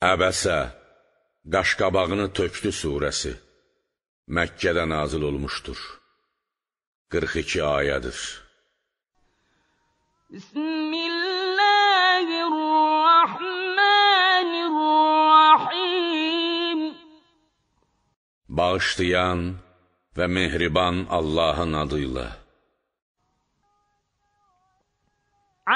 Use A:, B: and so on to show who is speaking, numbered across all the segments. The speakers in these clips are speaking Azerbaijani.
A: Əbəsə, Qaşqabağını tökdü surəsi Məkkədə nazil olmuşdur. 42 ayədir.
B: Bismillahirrahmanirrahim
A: Bağışlayan və mehriban Allahın adıyla.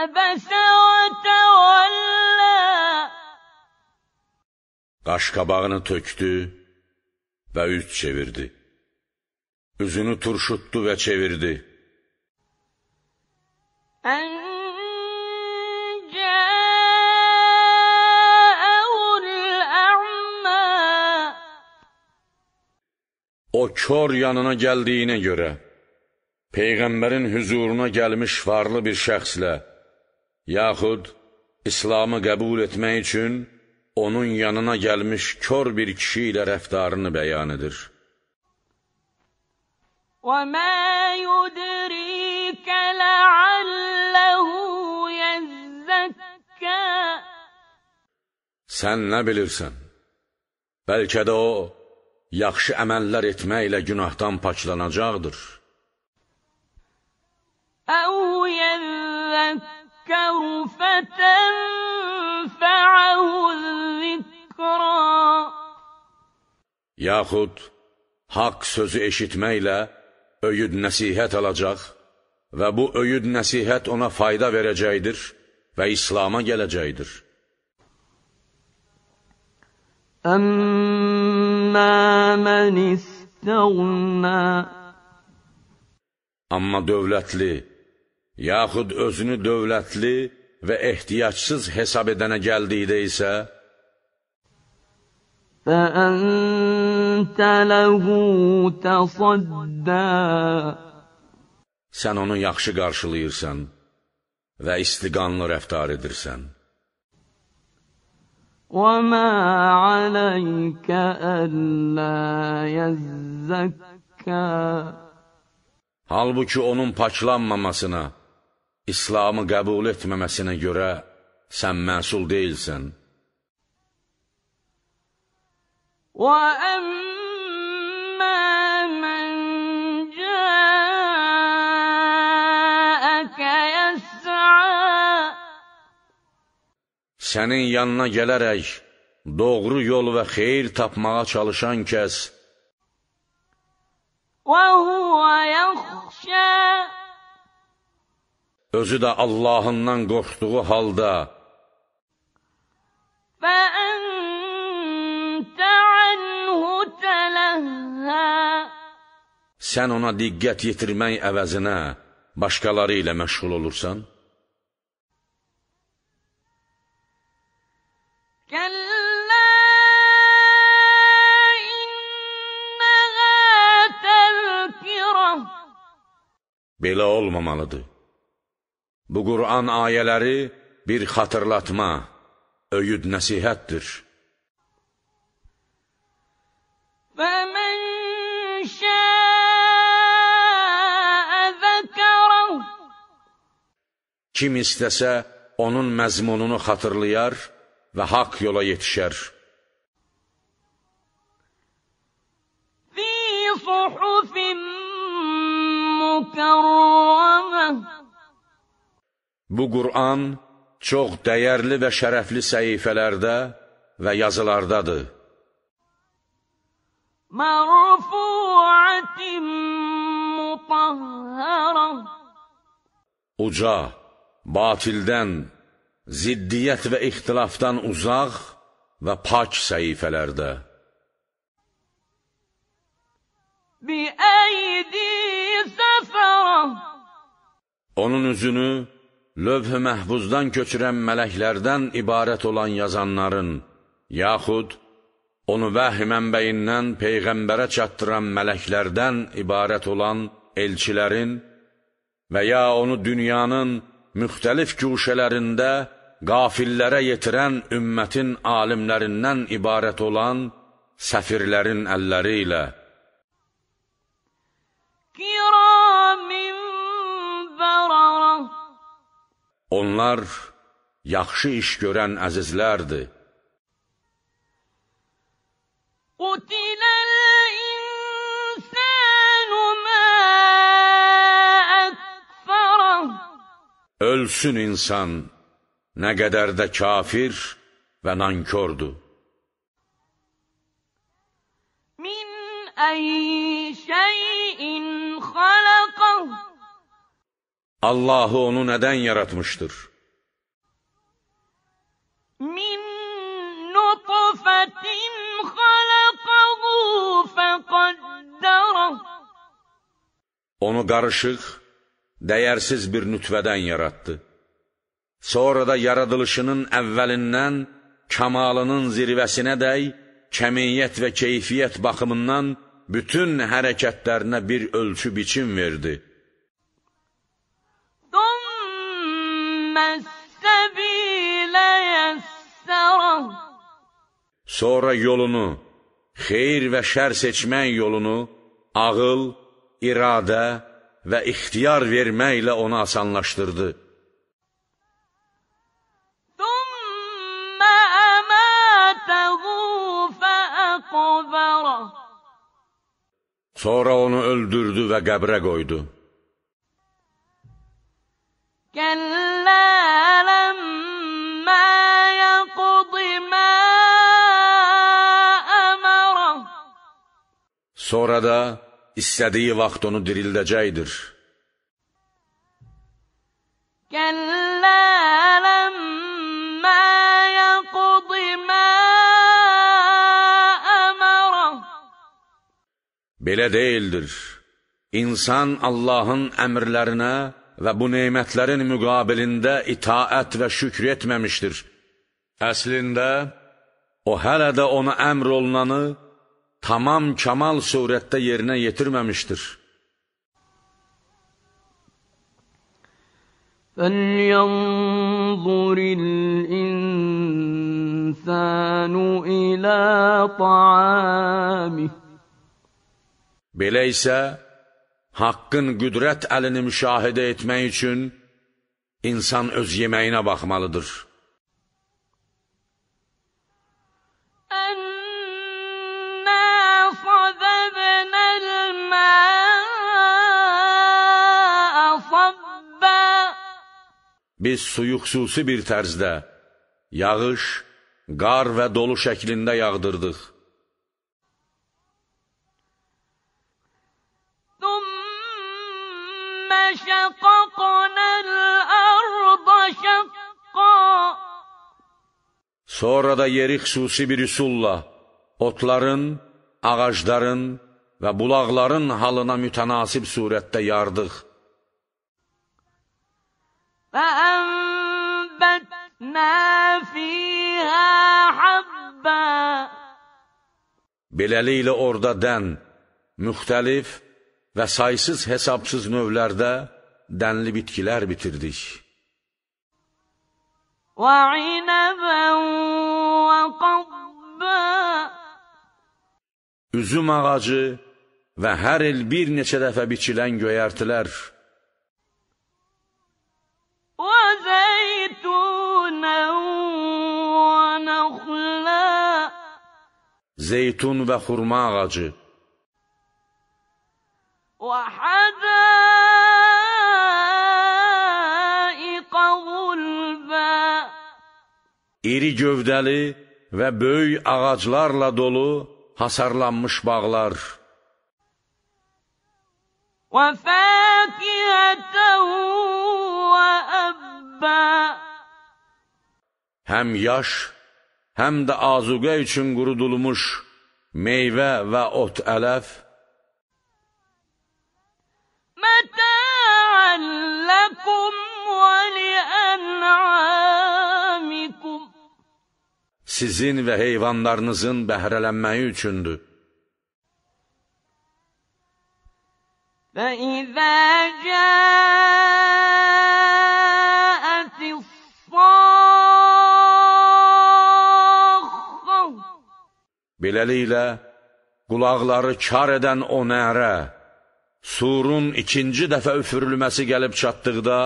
B: Əbəsə və
A: Qaşqabağını tökdü və üz çevirdi. Üzünü turşutdu və çevirdi. Ən O kör yanına gəldiyinə görə, Peyğəmbərin hüzuruna gəlmiş varlı bir şəxslə, yaxud İslamı qəbul etmək üçün onun yanına gəlmiş kör bir kişi ilə rəftarını bəyan edir.
B: وَمَا يُدْرِيكَ لَعَلَّهُ يَزَّكَّى
A: Sən nə bilirsən? Bəlkə də o, yaxşı əməllər etməklə günahdan paklanacaqdır.
B: Əu yəzəkkəru fətənfəəhu
A: yaxud haqq sözü eşitməklə öyüd nəsihət alacaq və bu öyüd nəsihət ona fayda verəcəkdir və İslama gələcəkdir.
C: Əmmə mən istəğnə
A: Amma dövlətli, yaxud özünü dövlətli və ehtiyacsız hesab edənə gəldikdə isə
C: Fəən فَجَعَلْتَ لَهُ تَصَدَّى
A: Sən onu yaxşı qarşılayırsan və istiqanlı rəftar edirsən.
C: وَمَا عَلَيْكَ أَلَّا يَزَّكَّى
A: Halbuki onun paklanmamasına, İslamı qəbul etməməsinə görə sən məsul deyilsən.
B: وَأَمَّا
A: sənin yanına gələrək doğru yol və xeyir tapmağa çalışan kəs özü də Allahından qorxduğu halda Sən ona diqqət yetirmək əvəzinə başqaları ilə məşğul olursan? Belə olmamalıdır. Bu Qur'an ayələri bir xatırlatma, öyüd nəsihətdir.
B: فَمَنْ شَاءَ ذَكَرَهُ
A: Kim istəsə, onun məzmununu xatırlayar və haqq yola yetişər.
B: فِي صُحُفٍ
A: Bu Qur'an çox dəyərli və şərəfli səhifələrdə və yazılardadır.
B: Mərfuatin mutahhara
A: Uca, batildən, ziddiyyət və ixtilafdan uzaq və pak səhifələrdə. Onun üzünü lövh-ü məhvuzdan köçürən mələklərdən ibarət olan yazanların, yaxud onu vəhi mənbəyindən Peyğəmbərə çatdıran mələklərdən ibarət olan elçilərin və ya onu dünyanın müxtəlif güşələrində qafillərə yetirən ümmətin alimlərindən ibarət olan səfirlərin əlləri ilə Onlar yaxşı iş görən əzizlərdir.
B: Qutiləl insanu ma əkfərə
A: Ölsün insan, nə qədər də kafir və nankördür.
B: Min əyşəy
A: Allahı onu nədən yaratmışdır?
B: Min nutfətin xaləqəhu fəqəddərəh
A: Onu qarışıq, dəyərsiz bir nütvədən yaratdı. Sonra da yaradılışının əvvəlindən kamalının zirvəsinə dəy, kəmiyyət və keyfiyyət baxımından bütün hərəkətlərinə bir ölçü biçim verdi. Sonra yolunu, xeyir və şər seçmək yolunu ağıl, iradə və ixtiyar verməklə ona asanlaşdırdı. Sonra onu öldürdü və qəbrə qoydu.
C: Kəllə
A: Sonra da istədiyi vaxt onu dirildəcəkdir.
B: Kəllə ləmmə yəqdi mə əmərə
A: Belə deyildir. İnsan Allahın əmrlərinə və bu neymətlərin müqabilində itaət və şükr etməmişdir. Əslində, o hələ də ona əmr olunanı tamam kamal surette yerine yetirməmişdir.
C: فَلْيَنْظُرِ الْإِنْسَانُ إِلَى طَعَامِهِ
A: Belə isə, haqqın qüdrət əlini müşahidə etmək üçün insan öz yeməyinə baxmalıdır. Biz suyu xüsusi bir tərzdə yağış, qar və dolu şəklində yağdırdıq. Sonra da yeri xüsusi bir üsulla, otların, ağacların və bulaqların halına mütənasib surətdə yardıq.
B: فأنبتنا فيها حبا
A: Beləliklə orada dən müxtəlif və saysız hesabsız növlərdə dənli bitkilər bitirdik.
B: وَعِنَبًا وَقَضْبًا
A: Üzüm ağacı və hər il bir neçə dəfə biçilən göyərtilər Zeytun və xurma ağacı İri gövdəli və böyük ağaclarla dolu hasarlanmış bağlar
B: وَفَاكِهَةً turaba
A: Həm yaş, həm də azuqə üçün qurudulmuş meyvə və ot ələf Sizin və heyvanlarınızın bəhrələnməyi üçündür.
B: فإذا جاء
A: Beləliklə, qulaqları kar edən o nərə, surun ikinci dəfə üfürülməsi gəlib çatdıqda,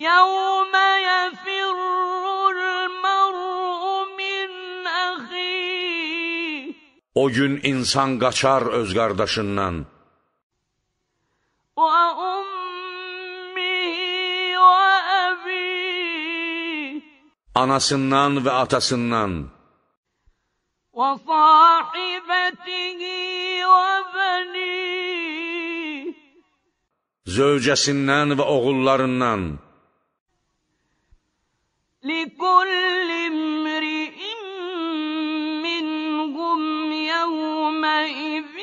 B: يَوْمَ يَفِرُّ الْمَرْءُ
A: مِنْ أَخِيهِ O gün insan qaçar öz qardaşından. Anasından və atasından.
B: وَصَاحِبَتِهِ وَبَنِيهِ
A: Zövcəsindən və oğullarından
B: لِكُلِّ امْرِئٍ مِّنْهُمْ يَوْمَئِذٍ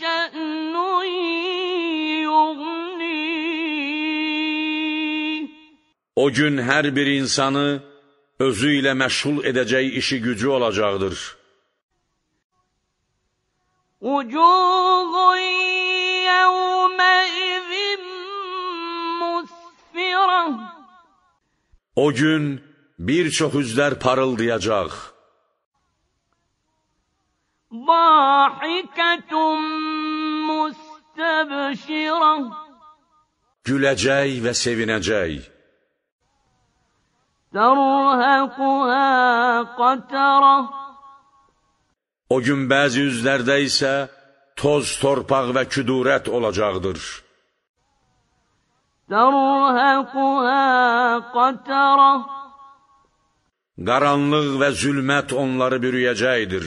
B: شَأْنٌ يُغْنِيهِ
A: O gün hər bir insanı özü ilə məşğul edəcək işi gücü olacaqdır.
B: Ucuhun yevmeizin musfirə
A: O gün bir çox üzlər parıldayacaq.
B: Dahikatun müstəbşirə
A: Güləcək və sevinəcək. O gün bazı yüzlerde ise toz, torpaq və küdurət olacaqdır. Qaranlıq ve zulmet onları bürüyəcəkdir.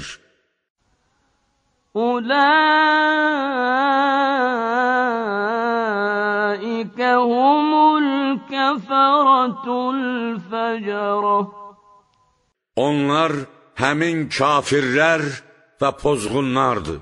C: Ulaikə humul kəfərə
A: Onlar həmin kafirlər və
B: pozğunlardır.